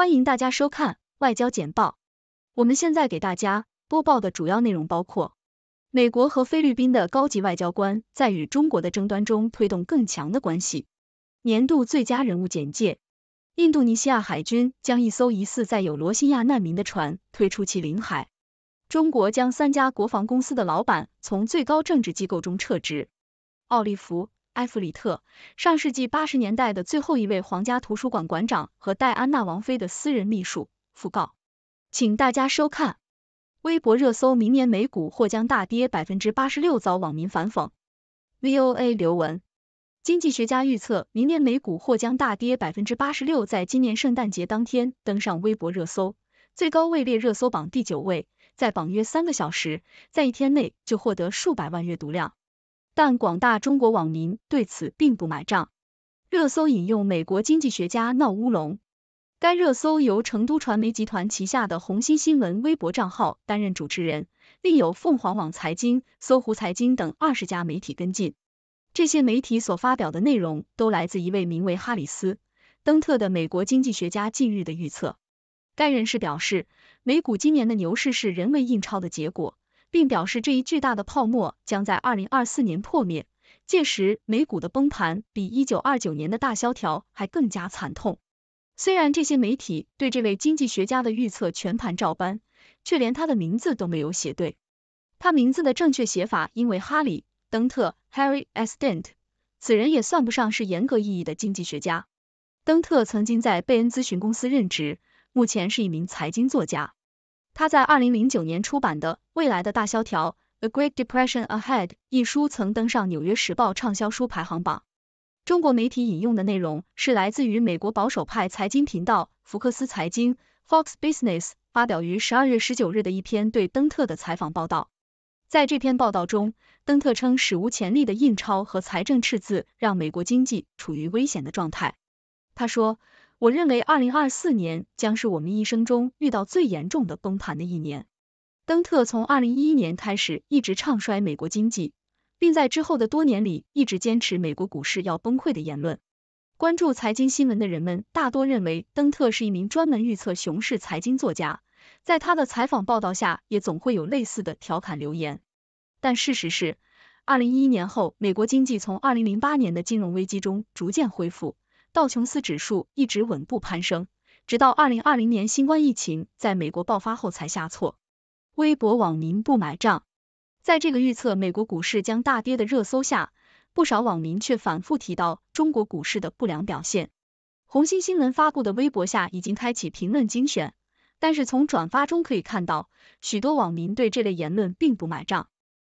欢迎大家收看外交简报。我们现在给大家播报的主要内容包括：美国和菲律宾的高级外交官在与中国的争端中推动更强的关系；年度最佳人物简介；印度尼西亚海军将一艘疑似载有罗西亚难民的船推出其领海；中国将三家国防公司的老板从最高政治机构中撤职。奥利弗。埃弗里特，上世纪八十年代的最后一位皇家图书馆馆长和戴安娜王妃的私人秘书讣告，请大家收看。微博热搜，明年美股或将大跌百分之八十六遭网民反讽。VOA 刘文，经济学家预测明年美股或将大跌百分之八十六，在今年圣诞节当天登上微博热搜，最高位列热搜榜第九位，在榜约三个小时，在一天内就获得数百万阅读量。但广大中国网民对此并不买账。热搜引用美国经济学家闹乌龙，该热搜由成都传媒集团旗下的红星新闻微博账号担任主持人，另有凤凰网财经、搜狐财经等二十家媒体跟进。这些媒体所发表的内容都来自一位名为哈里斯·登特的美国经济学家近日的预测。该人士表示，美股今年的牛市是人为印钞的结果。并表示这一巨大的泡沫将在二零二四年破灭，届时美股的崩盘比一九二九年的大萧条还更加惨痛。虽然这些媒体对这位经济学家的预测全盘照搬，却连他的名字都没有写对。他名字的正确写法应为哈里·登特 （Harry S. Dent），此人也算不上是严格意义的经济学家。登特曾经在贝恩咨询公司任职，目前是一名财经作家。他在二零零九年出版的《未来的大萧条 a Great Depression Ahead） 一书曾登上《纽约时报》畅销书排行榜。中国媒体引用的内容是来自于美国保守派财经频道福克斯财经 （Fox Business） 发表于十二月十九日的一篇对登特的采访报道。在这篇报道中，登特称史无前例的印钞和财政赤字让美国经济处于危险的状态。他说。我认为二零二四年将是我们一生中遇到最严重的崩盘的一年。登特从二零一一年开始一直唱衰美国经济，并在之后的多年里一直坚持美国股市要崩溃的言论。关注财经新闻的人们大多认为登特是一名专门预测熊市财经作家，在他的采访报道下，也总会有类似的调侃留言。但事实是，二零一一年后，美国经济从二零零八年的金融危机中逐渐恢复。道琼斯指数一直稳步攀升，直到二零二零年新冠疫情在美国爆发后才下挫。微博网民不买账，在这个预测美国股市将大跌的热搜下，不少网民却反复提到中国股市的不良表现。红星新闻发布的微博下已经开启评论精选，但是从转发中可以看到，许多网民对这类言论并不买账，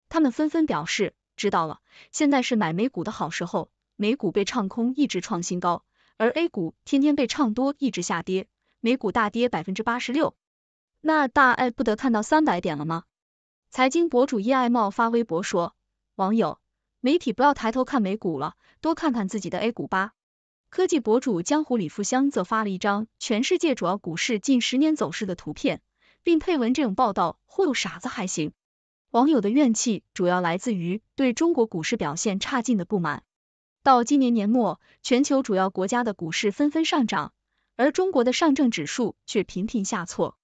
他们纷纷表示知道了，现在是买美股的好时候。美股被唱空，一直创新高，而 A 股天天被唱多，一直下跌。美股大跌百分之八十六，那大爱不得看到三百点了吗？财经博主叶爱茂发微博说，网友，媒体不要抬头看美股了，多看看自己的 A 股吧。科技博主江湖李富香则发了一张全世界主要股市近十年走势的图片，并配文这种报道忽悠傻子还行。网友的怨气主要来自于对中国股市表现差劲的不满。到今年年末，全球主要国家的股市纷纷上涨，而中国的上证指数却频频下挫。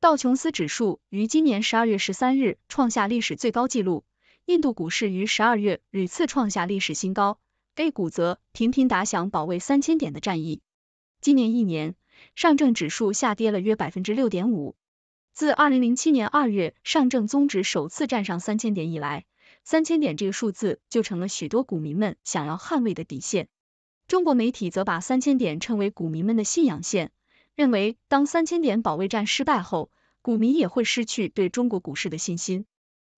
道琼斯指数于今年十二月十三日创下历史最高纪录，印度股市于十二月屡次创下历史新高，A 股则频频打响保卫三千点的战役。今年一年，上证指数下跌了约百分之六点五。自二零零七年二月上证综指首次站上三千点以来。三千点这个数字就成了许多股民们想要捍卫的底线。中国媒体则把三千点称为股民们的信仰线，认为当三千点保卫战失败后，股民也会失去对中国股市的信心。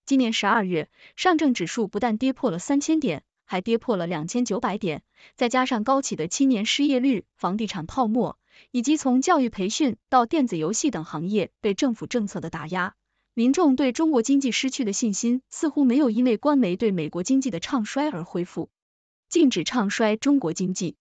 今年十二月，上证指数不但跌破了三千点，还跌破了两千九百点。再加上高企的青年失业率、房地产泡沫，以及从教育培训到电子游戏等行业被政府政策的打压。民众对中国经济失去的信心，似乎没有因为官媒对美国经济的唱衰而恢复。禁止唱衰中国经济。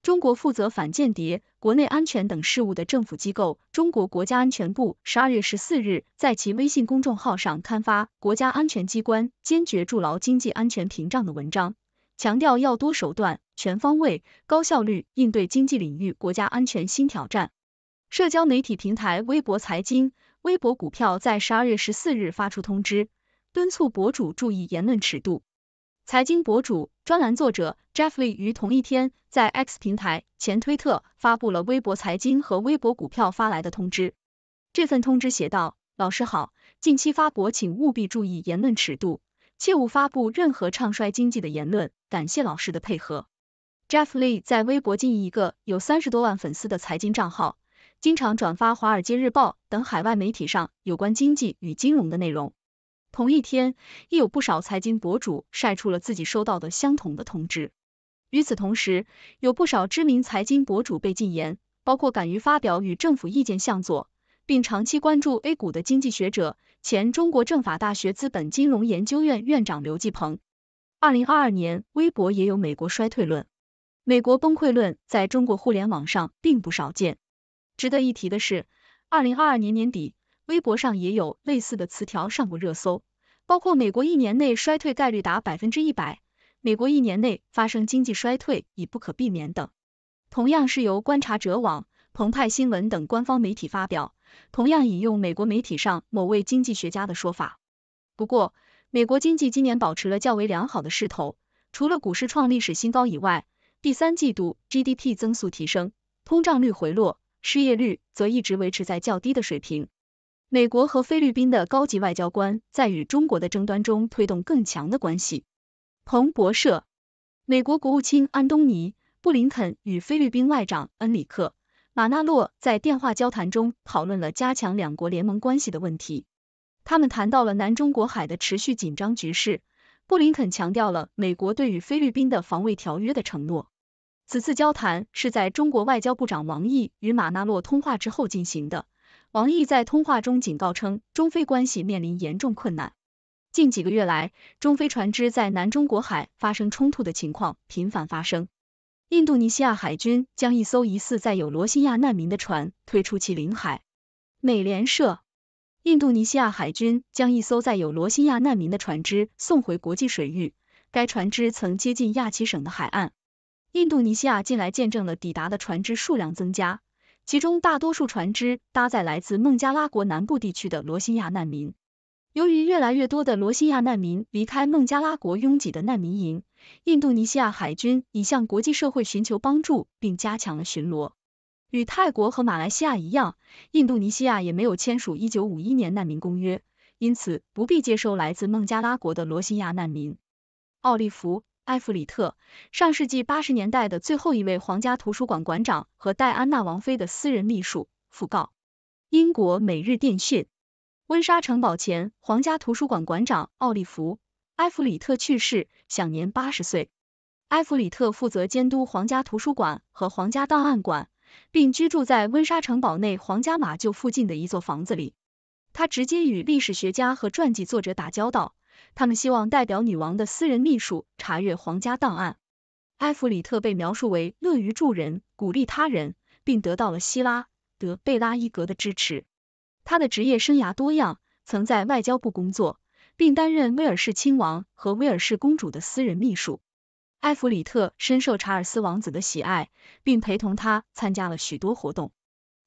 中国负责反间谍、国内安全等事务的政府机构中国国家安全部，十二月十四日在其微信公众号上刊发《国家安全机关坚决筑牢经济安全屏障》的文章，强调要多手段、全方位、高效率应对经济领域国家安全新挑战。社交媒体平台微博财经。微博股票在十二月十四日发出通知，敦促博主注意言论尺度。财经博主、专栏作者 Jeff Lee 于同一天在 X 平台（前推特）发布了微博财经和微博股票发来的通知。这份通知写道：“老师好，近期发博请务必注意言论尺度，切勿发布任何唱衰经济的言论。感谢老师的配合。” Jeff Lee 在微博经营一个有三十多万粉丝的财经账号。经常转发《华尔街日报》等海外媒体上有关经济与金融的内容。同一天，亦有不少财经博主晒出了自己收到的相同的通知。与此同时，有不少知名财经博主被禁言，包括敢于发表与政府意见相左，并长期关注 A 股的经济学者、前中国政法大学资本金融研究院院长刘继鹏。二零二二年，微博也有“美国衰退论”、“美国崩溃论”在中国互联网上并不少见。值得一提的是，二零二二年年底，微博上也有类似的词条上过热搜，包括美国一年内衰退概率达百分之一百，美国一年内发生经济衰退已不可避免等。同样是由观察者网、澎湃新闻等官方媒体发表，同样引用美国媒体上某位经济学家的说法。不过，美国经济今年保持了较为良好的势头，除了股市创历史新高以外，第三季度 GDP 增速提升，通胀率回落。失业率则一直维持在较低的水平。美国和菲律宾的高级外交官在与中国的争端中推动更强的关系。彭博社，美国国务卿安东尼·布林肯与菲律宾外长恩里克·马纳洛在电话交谈中讨论了加强两国联盟关系的问题。他们谈到了南中国海的持续紧张局势。布林肯强调了美国对于菲律宾的防卫条约的承诺。此次交谈是在中国外交部长王毅与马纳洛通话之后进行的。王毅在通话中警告称，中非关系面临严重困难。近几个月来，中非船只在南中国海发生冲突的情况频繁发生。印度尼西亚海军将一艘疑似载有罗西亚难民的船推出其领海。美联社，印度尼西亚海军将一艘载有罗西亚难民的船只送回国际水域，该船只曾接近亚齐省的海岸。印度尼西亚近来见证了抵达的船只数量增加，其中大多数船只搭载来自孟加拉国南部地区的罗西亚难民。由于越来越多的罗西亚难民离开孟加拉国拥挤的难民营，印度尼西亚海军已向国际社会寻求帮助，并加强了巡逻。与泰国和马来西亚一样，印度尼西亚也没有签署1951年难民公约，因此不必接收来自孟加拉国的罗西亚难民。奥利弗。埃弗里特，上世纪八十年代的最后一位皇家图书馆馆长和戴安娜王妃的私人秘书讣告。英国每日电讯。温莎城堡前，皇家图书馆馆长奥利弗·埃弗里特去世，享年八十岁。埃弗里特负责监督皇家图书馆和皇家档案馆，并居住在温莎城堡内皇家马厩附近的一座房子里。他直接与历史学家和传记作者打交道。他们希望代表女王的私人秘书查阅皇家档案。埃弗里特被描述为乐于助人、鼓励他人，并得到了希拉德·贝拉伊格的支持。他的职业生涯多样，曾在外交部工作，并担任威尔士亲王和威尔士公主的私人秘书。埃弗里特深受查尔斯王子的喜爱，并陪同他参加了许多活动。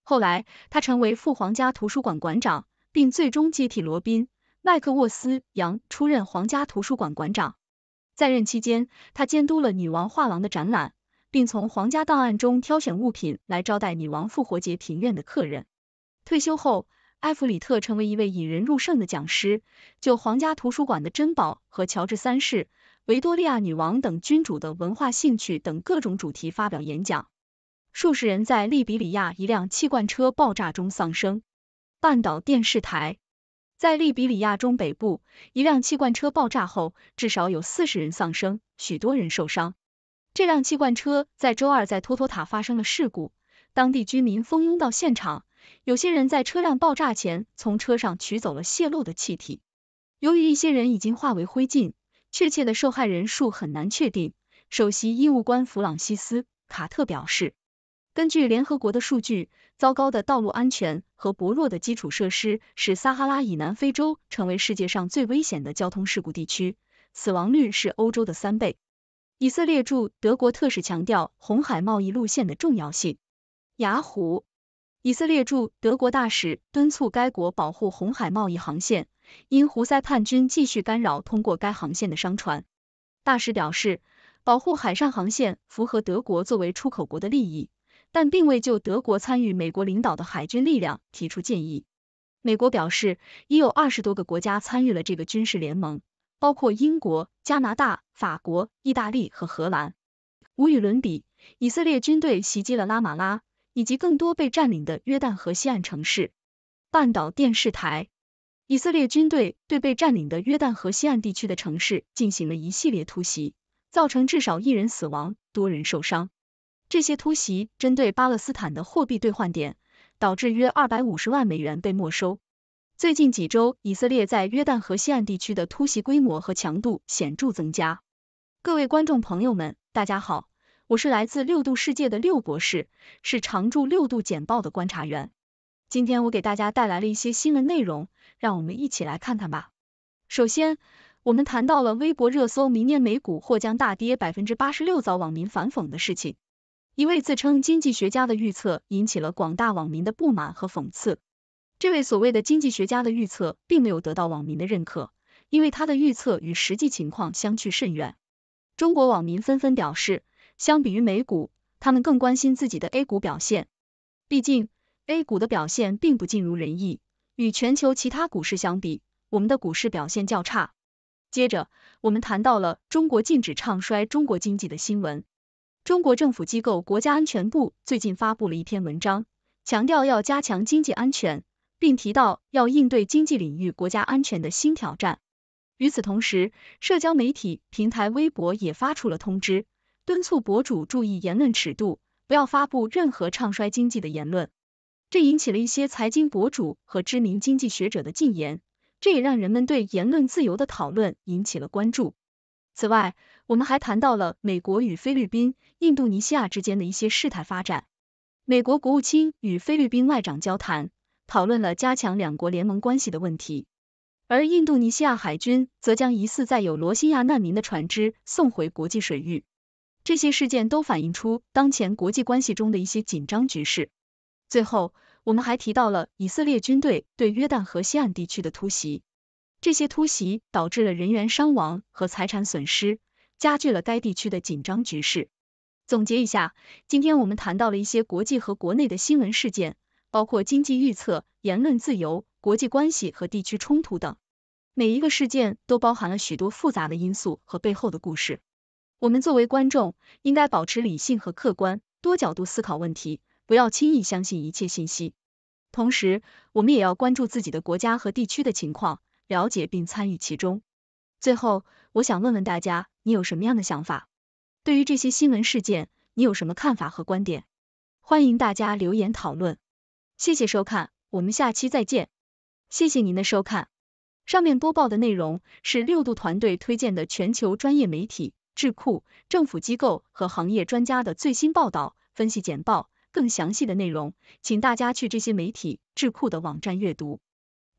后来，他成为副皇家图书馆馆长，并最终接替罗宾。麦克沃斯·杨出任皇家图书馆馆长，在任期间，他监督了女王画廊的展览，并从皇家档案中挑选物品来招待女王复活节庭院的客人。退休后，埃弗里特成为一位引人入胜的讲师，就皇家图书馆的珍宝和乔治三世、维多利亚女王等君主的文化兴趣等各种主题发表演讲。数十人在利比里亚一辆气罐车爆炸中丧生。半岛电视台。在利比里亚中北部，一辆气罐车爆炸后，至少有四十人丧生，许多人受伤。这辆气罐车在周二在托托塔发生了事故，当地居民蜂拥到现场，有些人在车辆爆炸前从车上取走了泄露的气体。由于一些人已经化为灰烬，确切的受害人数很难确定。首席医务官弗朗西斯·卡特表示。根据联合国的数据，糟糕的道路安全和薄弱的基础设施使撒哈拉以南非洲成为世界上最危险的交通事故地区，死亡率是欧洲的三倍。以色列驻德国特使强调红海贸易路线的重要性。雅虎，以色列驻德国大使敦促该国保护红海贸易航线，因胡塞叛军继续干扰通过该航线的商船。大使表示，保护海上航线符合德国作为出口国的利益。但并未就德国参与美国领导的海军力量提出建议。美国表示，已有二十多个国家参与了这个军事联盟，包括英国、加拿大、法国、意大利和荷兰。无与伦比，以色列军队袭击了拉马拉以及更多被占领的约旦河西岸城市。半岛电视台，以色列军队对被占领的约旦河西岸地区的城市进行了一系列突袭，造成至少一人死亡，多人受伤。这些突袭针对巴勒斯坦的货币兑换点，导致约二百五十万美元被没收。最近几周，以色列在约旦河西岸地区的突袭规模和强度显著增加。各位观众朋友们，大家好，我是来自六度世界的六博士，是常驻六度简报的观察员。今天我给大家带来了一些新闻内容，让我们一起来看看吧。首先，我们谈到了微博热搜“明年美股或将大跌百分之八十六”遭网民反讽的事情。一位自称经济学家的预测引起了广大网民的不满和讽刺。这位所谓的经济学家的预测并没有得到网民的认可，因为他的预测与实际情况相去甚远。中国网民纷纷表示，相比于美股，他们更关心自己的 A 股表现。毕竟，A 股的表现并不尽如人意，与全球其他股市相比，我们的股市表现较差。接着，我们谈到了中国禁止唱衰中国经济的新闻。中国政府机构国家安全部最近发布了一篇文章，强调要加强经济安全，并提到要应对经济领域国家安全的新挑战。与此同时，社交媒体平台微博也发出了通知，敦促博主注意言论尺度，不要发布任何唱衰经济的言论。这引起了一些财经博主和知名经济学者的禁言，这也让人们对言论自由的讨论引起了关注。此外，我们还谈到了美国与菲律宾、印度尼西亚之间的一些事态发展。美国国务卿与菲律宾外长交谈，讨论了加强两国联盟关系的问题。而印度尼西亚海军则将疑似载有罗西亚难民的船只送回国际水域。这些事件都反映出当前国际关系中的一些紧张局势。最后，我们还提到了以色列军队对约旦河西岸地区的突袭。这些突袭导致了人员伤亡和财产损失。加剧了该地区的紧张局势。总结一下，今天我们谈到了一些国际和国内的新闻事件，包括经济预测、言论自由、国际关系和地区冲突等。每一个事件都包含了许多复杂的因素和背后的故事。我们作为观众，应该保持理性和客观，多角度思考问题，不要轻易相信一切信息。同时，我们也要关注自己的国家和地区的情况，了解并参与其中。最后。我想问问大家，你有什么样的想法？对于这些新闻事件，你有什么看法和观点？欢迎大家留言讨论。谢谢收看，我们下期再见。谢谢您的收看。上面播报的内容是六度团队推荐的全球专业媒体、智库、政府机构和行业专家的最新报道、分析简报。更详细的内容，请大家去这些媒体、智库的网站阅读。